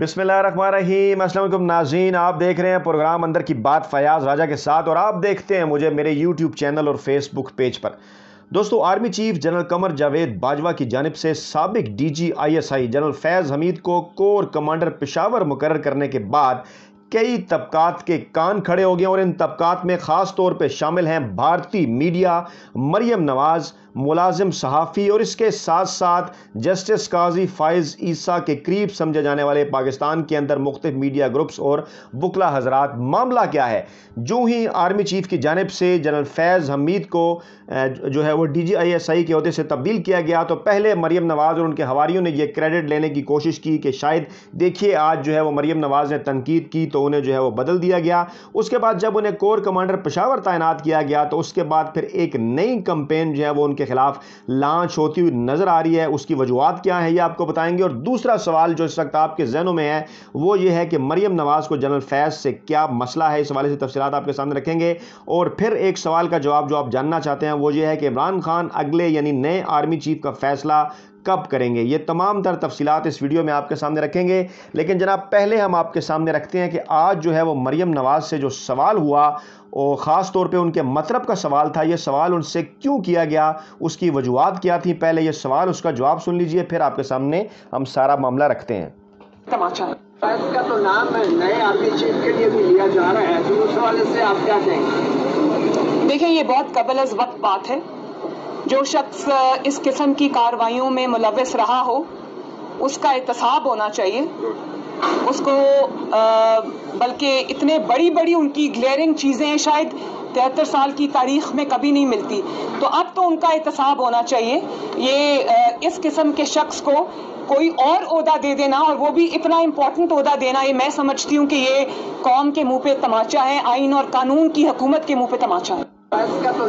बिसमीम अल्लाम नाजीन आप देख रहे हैं प्रोग्राम अंदर की बात फयाज राजा के साथ और आप देखते हैं मुझे मेरे यूट्यूब चैनल और फेसबुक पेज पर दोस्तों army chief general Qamar Javed Bajwa की जानब से सबक D G I S I general Faiz Hameed को कोर कमांडर पेशावर मुकर करने के बाद कई तबकात के कान खड़े हो गए और इन तबकात में ख़ास तौर पर शामिल हैं भारतीय मीडिया मरियम नवाज़ मुलाजिम सहाफ़ी और इसके साथ साथ जस्टिस काजी फ़ाइज़ ईसा के करीब समझे जाने वाले पाकिस्तान के अंदर मुख्त मीडिया ग्रुप्स और बुकला हजरात मामला क्या है जो ही आर्मी चीफ की जानब से जनरल फैज़ हमीद को जो है वो डी जी आई एस आई के अहदे से तब्दील किया गया तो पहले मरीम नवाज़ और उनके हवारीयों ने यह क्रेडिट लेने की कोशिश की कि शायद देखिए आज जो है वो मरीम नवाज़ ने तनकीद की तो उन्हें जो है वो बदल दिया गया उसके बाद जब उन्हें कोर कमांडर पशावर तैनात किया गया तो उसके बाद फिर एक नई कंपेन जो है वो उनके के खिलाफ लांच होती हुई नज़र आ रही है उसकी वजूहत क्या है ये आपको बताएंगे और दूसरा सवाल जो इस वक्त आपके जहनों में है वो ये है कि मरियम नवाज़ को जनरल फैज से क्या मसला है इस हवाले से तफसी आपके सामने रखेंगे और फिर एक सवाल का जवाब जो आप जानना चाहते हैं वो ये है कि इमरान खान अगले यानी नए आर्मी चीफ का फैसला कब करेंगे ये तमाम तर तफसीत इस वीडियो में आपके सामने रखेंगे लेकिन जनाब पहले हम आपके सामने रखते हैं कि आज जो है वो मरियम नवाज़ से जो सवाल हुआ और ख़ास तौर पे उनके मतलब का सवाल था ये सवाल उनसे क्यों किया गया उसकी वजूहत क्या थी पहले ये सवाल उसका जवाब सुन लीजिए फिर आपके सामने हम सारा मामला रखते हैं का तो नाम नए आर्मी चीफ के लिए भी लिया जा रहा है तो उस हवाले से आप क्या कहेंगे देखिए ये बहुत कबल वक्त बात है जो शख्स इस किस्म की कार्रवाइयों में मुलविस रहा हो उसका एहतसाब होना चाहिए उसको बल्कि इतने बड़ी बड़ी उनकी ग्लेयरिंग चीज़ें शायद तिहत्तर साल की तारीख में कभी नहीं मिलती तो अब तो उनका एहतसाब होना चाहिए ये इस किस्म के शख्स को कोई और अहदा दे देना और वो भी इतना इम्पोर्टेंट अहदा देना ये मैं समझती हूँ कि ये कौम के मुंह पे तमाचा है आइन और कानून की हुकूमत के मुंह पे तमाचा है तो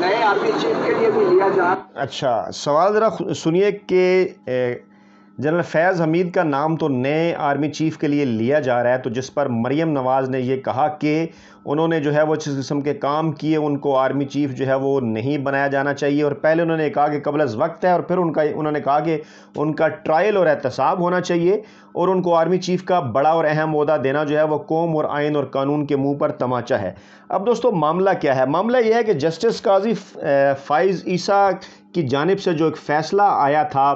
नए आर्मी चीफ के लिए भी लिया जा अच्छा सवाल ज़रा सुनिए कि जनरल फैज़ हमीद का नाम तो नए आर्मी चीफ के लिए लिया जा रहा है तो जिस पर मरियम नवाज़ ने यह कहा कि उन्होंने जो है वो जिस किस्म के काम किए उनको आर्मी चीफ़ जो है वो नहीं बनाया जाना चाहिए और पहले उन्होंने कहा कि कबल वक्त है और फिर उनका उन्होंने कहा कि उनका ट्रायल और एहतसाब होना चाहिए और उनको आर्मी चीफ़ का बड़ा और अहम अहदा देना जो है वो कौम और आइन और कानून के मुँह पर तमाचा है अब दोस्तों मामला क्या है मामला यह है कि जस्टिस काजी फ़ाइज़ ईसा की जानब से जो एक फ़ैसला आया था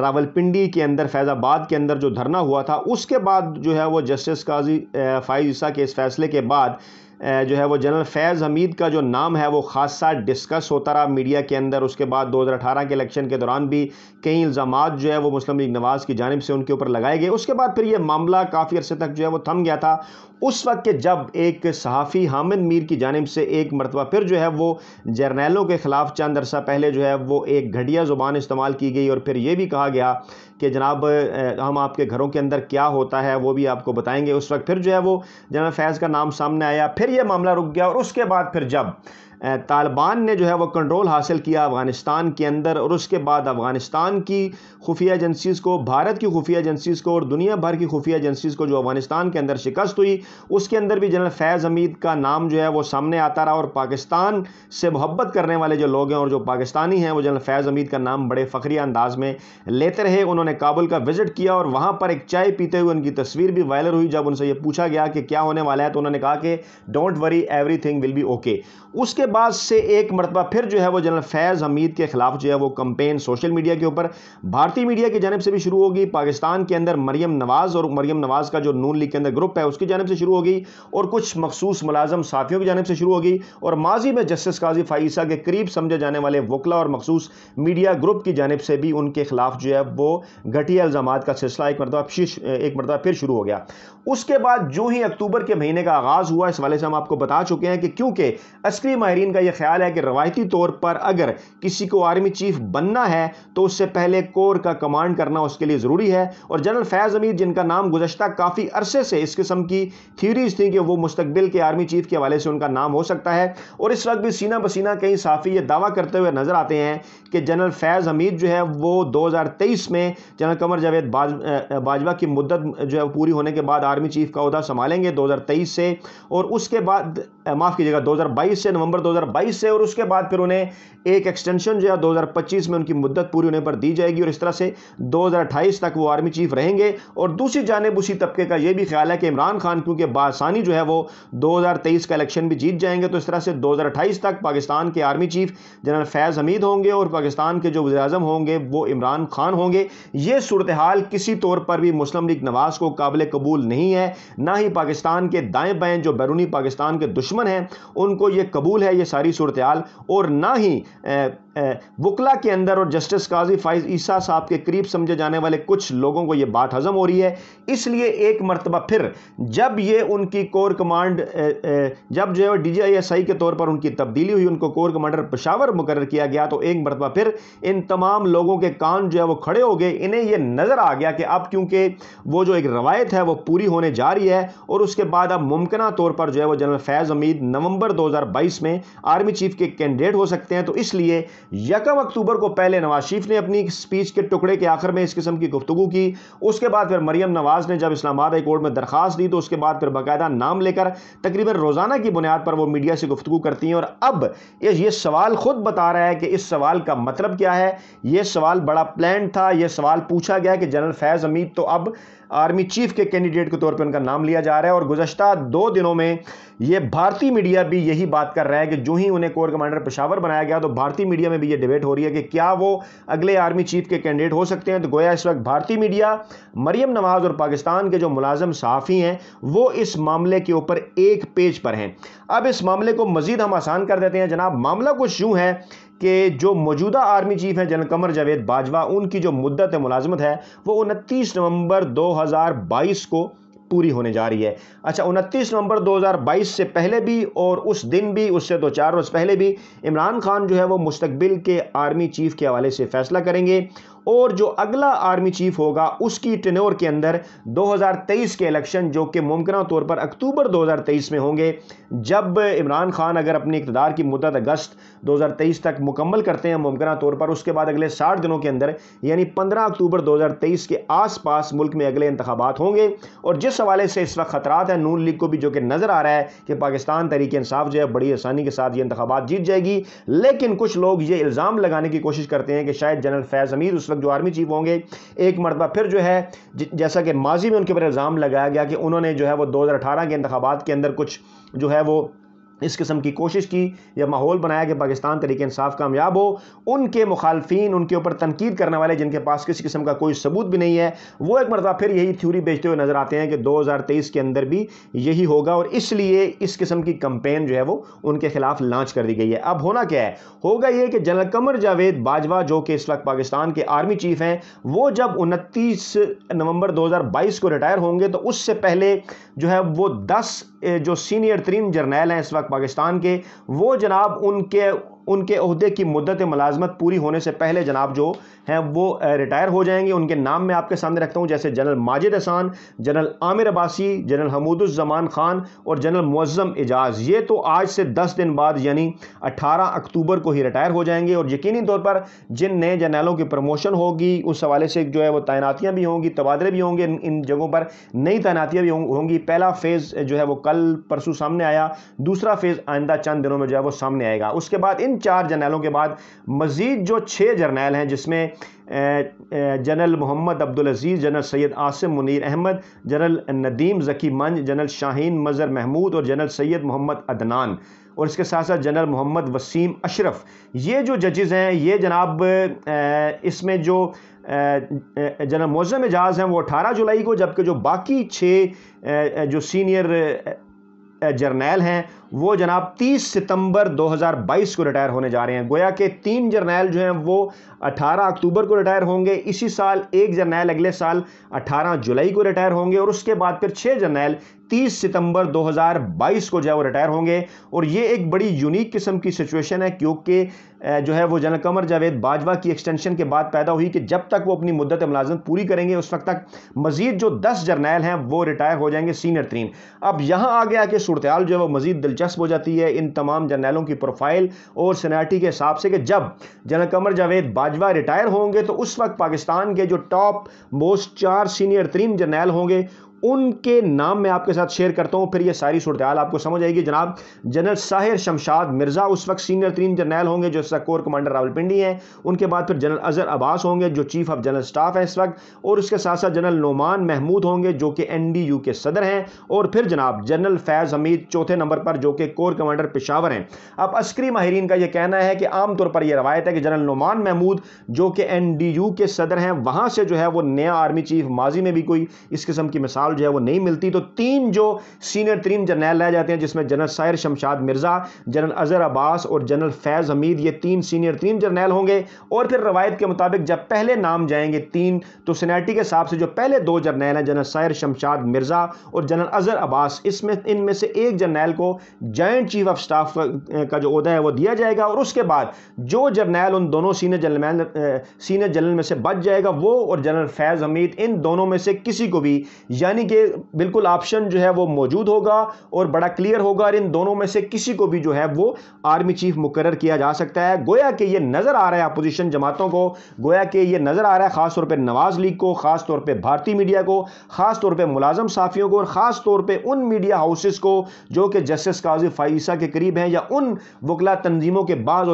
रावलपिंडी के अंदर फैज़ाबाद के अंदर जो धरना हुआ था उसके बाद जो है वो जस्टिस काजी फ़ाइज़ ईसा के इस फैसले के बाद जो है वो जनरल फैज़ हमीद का जो नाम है वो खासा डिस्कस होता रहा मीडिया के अंदर उसके बाद 2018 के इलेक्शन के दौरान भी कई इल्ज़ाम जो है वो मुस्लिम लीग नवाज़ की जानब से उनके ऊपर लगाए गए उसके बाद फिर ये मामला काफ़ी अरसे तक जो है वो थम गया था उस वक्त के जब एक सहाफ़ी हामिद मीर की जानब से एक मरतबा फिर जो है वो जर्नैलों के ख़िलाफ़ चंद अरसा पहले जो है वो एक घटिया ज़ुबान इस्तेमाल की गई और फिर ये भी कहा गया कि जनाब हम आपके घरों के अंदर क्या होता है वो भी आपको बताएंगे उस वक्त फिर जो है वो जनाब फैज़ का नाम सामने आया फिर ये मामला रुक गया और उसके बाद फिर जब तालिबान ने जो है वह कंट्रोल हासिल किया अफ़गानिस्तान के अंदर और उसके बाद अफ़गानिस्तान की खुफिया एजेंसीज़ को भारत की खुफिया एजेंसीज़ को और दुनिया भर की खुफिया एजेंसीज़ को जो अफ़गानिस्तान के अंदर शिकस्त हुई उसके अंदर भी जनरल फैज़ हमीद का नाम जो है वो सामने आता रहा और पाकिस्तान से मोहब्बत करने वाले जो लोग हैं और जो पाकिस्तानी हैं वो जनरल फैज़ हमीद का नाम बड़े फ़खरी अंदाज में लेते रहे उन्होंने काबुल का विज़िट किया और वहाँ पर एक चाय पीते हुए उनकी तस्वीर भी वायरल हुई जब उनसे ये पूछा गया कि क्या होने वाला है तो उन्होंने कहा कि don't worry every will be okay उसके बाद से एक मरतबा फिर जो है वो जनरल फैज़ हमीद के ख़िलाफ़ जो है वो कंपेन सोशल मीडिया के ऊपर भारतीय मीडिया की जानब से भी शुरू होगी पाकिस्तान के अंदर मरियम नवाज़ और मरियम नवाज़ का जो नून लीग के अंदर ग्रुप है उसकी जानब से शुरू होगी और कुछ मखसूस मुलाजम साथियों की जानब से शुरू होगी और माजी में जस्टिस काजी फ़ाइसा के करीब समझे जाने वाले वकला और मखसूस मीडिया ग्रुप की जानब से भी उनके ख़िलाफ़ जो है वो घटिया इल्ज़ाम का सिलसिला एक मरतबा एक मरतबा फिर शुरू हो गया उसके बाद जो ही अक्टूबर के महीने का आगाज़ हुआ इस वाले से हम आपको बता चुके हैं कि क्योंकि अस्करी माहरी माहरीन का यह ख्याल है कि रवायती तौर पर अगर किसी को आर्मी चीफ बनना है तो उससे पहले कोर का कमांड करना उसके लिए ज़रूरी है और जनरल फैज़ अमीर जिनका नाम गुजशत काफ़ी अरसे से इस किस्म की थ्यूरीज थी कि वो मुस्तबिल के आर्मी चीफ के हवाले से उनका नाम हो सकता है और इस वक्त भी सीना पसीना कई साफ़ी ये दावा करते हुए नज़र आते हैं कि जनरल फैज़ हमीद जो है वो 2023 में जनरल कमर जावेद बाज बाजवा की मुद्दत जो है पूरी होने के बाद आर्मी चीफ का अहदा संभालेंगे 2023 से और उसके बाद माफ़ कीजिएगा 2022 से नवंबर 2022 से और उसके बाद फिर उन्हें एक एक्सटेंशन जो है 2025 में उनकी मुद्दत पूरी होने पर दी जाएगी और इस तरह से 2028 तक वो आर्मी चीफ रहेंगे और दूसरी जानब उसी तबके का ये भी ख्याल है कि इमरान खान क्योंकि बासानी जो है वो 2023 का इलेक्शन भी जीत जाएंगे तो इस तरह से दो तक पाकिस्तान के army chief general Faiz Hameed होंगे और पाकिस्तान के जो वजे होंगे वो इमरान खान होंगे ये सूरत हाल किसी तौर पर भी मुस्लिम लीग नवाज को काबिल कबूल नहीं है ना ही पाकिस्तान के दाएँ बाएँ जो बैरूनी पाकिस्तान के दुश्मन दुश्मन हैं उनको ये कबूल है ये सारी सूरत और ना ही बुकला के अंदर और जस्टिस काजी फाइज ईसा साहब के करीब समझे जाने वाले कुछ लोगों को ये बात हजम हो रही है इसलिए एक मरतबा फिर जब ये उनकी कोर कमांड जब जो है डी जी आई एस आई के तौर पर उनकी तब्दीली हुई उनको कोर कमांडर पशावर मुकर किया गया तो एक मरतबा फिर इन तमाम लोगों के कान जो है वो खड़े हो गए इन्हें ये नज़र आ गया कि अब क्योंकि वो जो एक रवायत है वो पूरी होने जा रही है और उसके बाद अब मुमकिन तौर पर जो है वो जनरल फैज़ हमीद नवंबर दो हज़ार बाईस में आर्मी चीफ के कैंडिडेट हो सकते हैं तो इसलिए यकम अक्टूबर को पहले नवाज शरीफ ने अपनी स्पीच के टुकड़े के आखिर में इस किस्म की गुफ्तु की उसके बाद फिर मरियम नवाज ने जब इस्लामाबाद हाई कोर्ट में दरखास्त दी तो उसके बाद फिर बाकायदा नाम लेकर तकरीबन रोज़ाना की बुनियाद पर वो मीडिया से गुफ्तु करती हैं और अब ये सवाल खुद बता रहा है कि इस सवाल का मतलब क्या है यह सवाल बड़ा प्लान था यह सवाल पूछा गया कि जनरल फैज़ अमीद तो अब आर्मी चीफ के कैंडिडेट के तौर पर उनका नाम लिया जा रहा है और गुजशत दो दिनों में ये भारतीय मीडिया भी यही बात कर रहा है कि जो ही उन्हें कोर कमांडर पेशावर बनाया गया तो भारतीय मीडिया में भी ये डिबेट हो रही है कि क्या वो अगले आर्मी चीफ के कैंडिडेट हो सकते हैं तो गोया इस वक्त भारतीय मीडिया मरियम नवाज और पाकिस्तान के जो मुलाजम साफ़ी हैं वो इस मामले के ऊपर एक पेज पर हैं अब इस मामले को मज़ीद हम आसान कर देते हैं जनाब मामला कुछ यूँ है कि जो मौजूदा आर्मी चीफ हैं जनरल कमर जावेद बाजवा उनकी जो मुद्दत मुलाजमत है वो उनतीस नवंबर दो को पूरी होने जा रही है अच्छा उनतीस नवंबर 2022 से पहले भी और उस दिन भी उससे दो तो चार रोज़ पहले भी इमरान खान जो है वो मुस्तबिल के आर्मी चीफ के हवाले से फ़ैसला करेंगे और जो अगला आर्मी चीफ होगा उसकी टेनोर के अंदर 2023 के इलेक्शन जो कि मुमकिन तौर पर अक्टूबर 2023 में होंगे जब इमरान खान अगर अपनी इकतदार की मुदत अगस्त 2023 तक मुकम्मल करते हैं मुमकिन तौर पर उसके बाद अगले साठ दिनों के अंदर यानी पंद्रह अक्टूबर 2023 के आसपास मुल्क में अगले इंतबात होंगे और जिस हवाले से इस वक्त खतरात हैं नून लीग को भी जो कि नज़र आ रहा है कि पाकिस्तान तरीके इंसाफ जो है बड़ी आसानी के साथ ये इंतबात जीत जाएगी लेकिन कुछ लोग ये इल्ज़ाम लगाने की कोशिश करते हैं कि शायद जनरल फैज़ अमीर उस वक्त तक जो आर्मी चीफ होंगे एक मरतबा फिर जो है जैसा कि माजी में उनके ऊपर इल्ज़ाम लगाया गया कि उन्होंने जो है वो दो हज़ार अठारह के इंतबात के अंदर कुछ जो है वो इस किस्म की कोशिश की या माहौल बनाया कि पाकिस्तान तरीके इंसाफ कामयाब हो उनके मुखालफी उनके ऊपर तनकीद करने वाले जिनके पास किसी किस्म का कोई सबूत भी नहीं है वो एक मरतबा फिर यही थ्यूरी बेचते हुए नज़र आते हैं कि 2023 के अंदर भी यही होगा और इसलिए इस किस्म की कंपेन जो है वो उनके खिलाफ लॉन्च कर दी गई है अब होना क्या है होगा ये कि जनरल कमर जावेद बाजवा जो कि इस वक्त पाकिस्तान के आर्मी चीफ हैं वो जब उनतीस नवंबर बाईस को रिटायर होंगे तो उससे पहले जो है वो दस जो सीनियर तरीन जर्नैल हैं इस वक्त पाकिस्तान के वो जनाब उनके उनके अहदे की मुद्दत मलाजमत पूरी होने से पहले जनाब जो हैं वो रिटायर हो जाएंगे उनके नाम मैं आपके सामने रखता हूँ जैसे general Majid Ahsan general Amir Abbasi general Hamooduzzaman Khan और जनरल मुज़म एजाज ये तो आज से दस दिन बाद यानी अट्ठारह अक्टूबर को ही रिटायर हो जाएंगे और यकीनी तौर पर जिन नए जनरलों की प्रमोशन होगी उस हवाले से जो है वो तैनातियाँ भी होंगी तबादले भी होंगे इन जगहों पर नई तैनातियाँ भी होंगी पहला फ़ेज़ जो है वो कल परसों सामने आया दूसरा फ़ेज़ आइंदा चंद दिनों में जो है वो सामने आएगा उसके बाद इन चार जर्नैलों के बाद मज़ीद जो छः जर्नैल हैं जिसमें general Mohammad Abdul Aziz general Syed Asim Munir Ahmed general Nadeem Zaki Manj general Shaheen Mazhar Mahmood और जनरल सैयद मोहम्मद अदनान और इसके साथ साथ जनरल मोहम्मद वसीम अशरफ ये जो जजेज़ हैं ये जनाब इसमें जो जनरल मौजम एजाज हैं वो अठारह जुलाई को जबकि जो बाकी छः जो सीनियर जर्नैल हैं वो जनाब 30 सितंबर 2022 को रिटायर होने जा रहे हैं गोया के तीन जर्नैल जो हैं वो 18 अक्टूबर को रिटायर होंगे इसी साल एक जर्नैल अगले साल 18 जुलाई को रिटायर होंगे और उसके बाद फिर छः जर्नैल 30 सितंबर 2022 को जो है वो रिटायर होंगे और ये एक बड़ी यूनिक किस्म की सिचुएशन है क्योंकि जो है वो जनरल कमर जावेद बाजवा की एक्सटेंशन के बाद पैदा हुई कि जब तक वो अपनी मुद्दत मुलाजमत पूरी करेंगे उस वक्त तक मजीद जो दस जर्नैल हैं वो रिटायर हो जाएंगे सीनियर तरीन अब यहाँ आ गया कि सूरत जो है वो मजीद दिलचस्प हो जाती है इन तमाम जर्नैलों की प्रोफाइल और सनाटी के हिसाब से कि जब जनरल कमर जावेद बाजवा रिटायर होंगे तो उस वक्त पाकिस्तान के जो टॉप मोस्ट चार सीनियर तरीन जर्नैल होंगे उनके नाम मैं आपके साथ शेयर करता हूँ फिर ये सारी सूरत आपको समझ आएगी जनाब जनरल साहिर शमशाद मिर्ज़ा उस वक्त सीनियर तरीन जनरल होंगे जो कोर कमांडर रावलपिंडी हैं उनके बाद फिर जनरल अजहर अब्बास होंगे जो चीफ ऑफ जनरल स्टाफ है इस वक्त और उसके साथ साथ जनरल नोमान महमूद होंगे जो कि एन डी यू के सदर हैं और फिर जनाब जनरल फैज़ हमीद चौथे नंबर पर जो कि कोर कमांडर पिशावर हैं अब अस्करी माहरीन का यह कहना है कि आमतौर पर यह रवायत है कि जनरल नोमान महमूद जो कि एन डी यू के सदर हैं वहाँ से जो है वो नया आर्मी चीफ माजी में भी कोई इस किस्म की मिसाल मिसाल जो है वो नहीं मिलती तो तीन जो सीनियर तरीन जर्नैल रह जाते हैं जिसमें जनरल शायर शमशाद मिर्ज़ा जनरल अजहर अब्बास और जनरल फैज़ हमीद ये तीन सीनियर तरीन जर्नैल होंगे और फिर रवायत के मुताबिक जब पहले नाम जाएंगे तीन तो सीनेटी के हिसाब से जो पहले दो जर्नैल हैं जनरल शायर शमशाद मिर्ज़ा और जनरल अजहर अब्बास इसमें इनमें से एक जर्नैल को जॉइंट चीफ ऑफ स्टाफ का जो अहदा है वो दिया जाएगा और उसके बाद जो जर्नैल उन दोनों सीनियर जनरल सीनियर जनरल में से बच जाएगा वो और जनरल फैज़ हमीद इन दोनों में से किसी को भी यानी यानी कि बिल्कुल ऑप्शन जो है वो मौजूद होगा और बड़ा क्लियर होगा और इन दोनों में से किसी को भी जो है वो आर्मी चीफ मुकर किया जा सकता है गोया कि ये नज़र आ रहा है अपोजिशन जमातों को गोया कि ये नज़र आ रहा है खासतौर पर नवाज़ लीग को खासतौर पर भारतीय मीडिया को खासतौर पर मुलाजम साफ़ियों को और खासतौर पर उन मीडिया हाउसेस को जो कि जस्टिस काजी फ़ाइसा के करीब हैं या उन वकला तंजीमों के बाद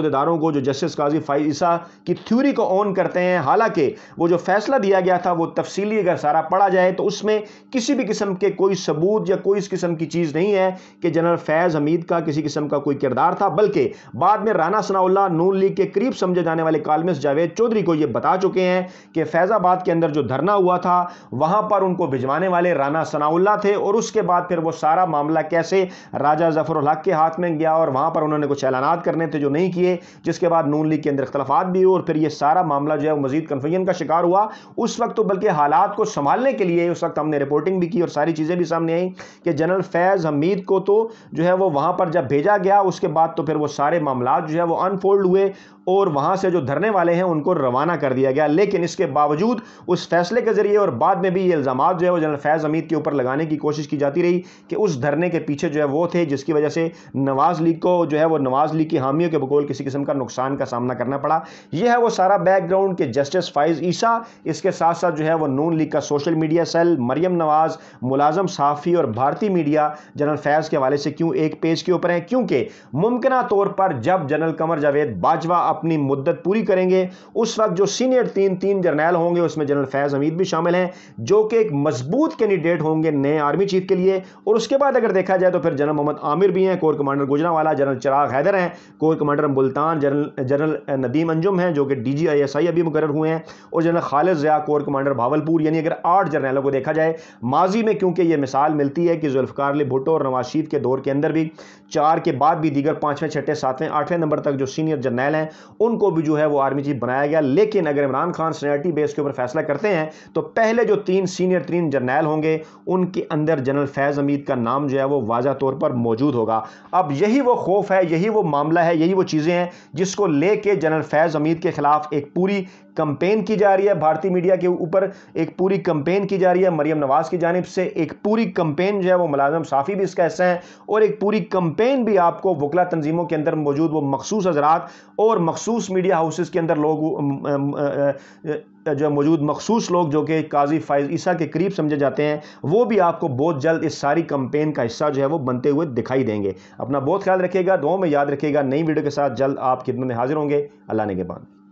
को जो जस्टिस काजी फ़ाइसा की थ्यूरी को ऑन करते हैं हालांकि वो जो फैसला दिया गया था वो तफसीली अगर सारा पढ़ा जाए तो उसमें किसी भी किस्म के कोई सबूत या कोई इस किस्म की चीज़ नहीं है कि जनरल फैज़ हमीद का किसी किस्म का कोई किरदार था बल्कि बाद में राना सनाउल्ला नून लीग के करीब समझे जाने वाले कालमिस जावेद चौधरी को यह बता चुके हैं कि फैज़ाबाद के अंदर जो धरना हुआ था वहां पर उनको भिजवाने वाले राना सनाउल्ला थे और उसके बाद फिर वो सारा मामला कैसे राजा जफर उल्हक के हाथ में गया और वहां पर उन्होंने कुछ ऐलान करने थे जो नहीं किए जिसके बाद नून लीग के अंदर अख्तलाफात भी हुए और फिर यह सारा मामला जो है मजीद कन्फ्यूजन का शिकार हुआ उस वक्त तो बल्कि हालात को संभालने के लिए उस वक्त हमने रिपोर्ट रिपोर्टिंग भी की और सारी चीज़ें भी सामने आई कि जनरल फैज़ हमीद को तो जो है वो वहाँ पर जब भेजा गया उसके बाद तो फिर वो सारे मामला जो है वो अनफोल्ड हुए और वहां से जो धरने वाले हैं उनको रवाना कर दिया गया लेकिन इसके बावजूद उस फैसले के ज़रिए और बाद में भी ये इल्ज़ाम जो है वो जनरल फैज़ हमीद के ऊपर लगाने की कोशिश की जाती रही कि उस धरने के पीछे जो है वो थे जिसकी वजह से नवाज़ लीग को जो है वो नवाज़ लीग की हामियों के बकौल किसी किस्म का नुकसान का सामना करना पड़ा यह है वो सारा बैकग्राउंड के जस्टिस फाइज ईसा इसके साथ साथ जो है वो नून लीग का social media cell Maryam Nawaz मुलाजम साफ़ी और भारतीय मीडिया जनरल फैज़ के हवाले से क्यों एक पेज के ऊपर है क्योंकि मुमकिन तौर पर जब जनरल कमर जावेद बाजवा अपनी मुद्दत पूरी करेंगे उस वक्त जो सीनियर तीन तीन जर्नैल होंगे उसमें जनरल फैज़ हमीद भी शामिल हैं जो कि एक मजबूत कैंडिडेट होंगे नए आर्मी चीफ के लिए और उसके बाद अगर देखा जाए तो फिर जनरल मोहम्मद आमिर भी हैं कोर कमांडर वाला जनरल चिराग हैदर हैं corps commander Multan general general Nadeem Anjum हैं जो कि डी जी आई एस आई अभी मुकर हुए हैं और general Khalid Zia corps commander Bahawalpur यानी अगर आठ जर्नैलों को देखा जाए माजी में क्योंकि ये मिसाल मिलती है कि जुल्फकार अली भुट्टो और नवाज शरीफ के दौर के अंदर भी चार के बाद भी दीगर पांचवें छठे सातवें आठवें नंबर तक जो सीनियर जर्नैल हैं उनको भी जो है वो आर्मी चीफ बनाया गया लेकिन अगर इमरान खान सीनियरिटी बेस के ऊपर फैसला करते हैं तो पहले जो तीन सीनियर तीन जर्नैल होंगे उनके अंदर जनरल फैज़ हमीद का नाम जो है वो वाजा तौर पर मौजूद होगा अब यही वो खौफ है यही वो मामला है यही वो चीज़ें हैं जिसको लेके जनरल फैज़ हमीद के ख़िलाफ़ एक पूरी कंपेन की जा रही है भारतीय मीडिया के ऊपर एक पूरी कंपेन की जा रही है मरियम नवाज़ की जानब से एक पूरी कंपेन जो है वो मुलाजम साफ़ी भी इसका हिस्सा है और एक पूरी कंपेन भी आपको वकला तंजीमों के अंदर मौजूद वो मखसूस हजरात और मखसूस मीडिया हाउसेस के अंदर लोग जो मौजूद मखसूस लोग जो कि काजी फायज ईसा के करीब समझे जाते हैं वो भी आपको बहुत जल्द इस सारी कंपेन का हिस्सा जो है वो बनते हुए दिखाई देंगे अपना बहुत ख्याल रखिएगा दो में याद रखिएगा नई वीडियो के साथ जल्द आप खिदमत में हाजिर होंगे अल्लाह ने के बाद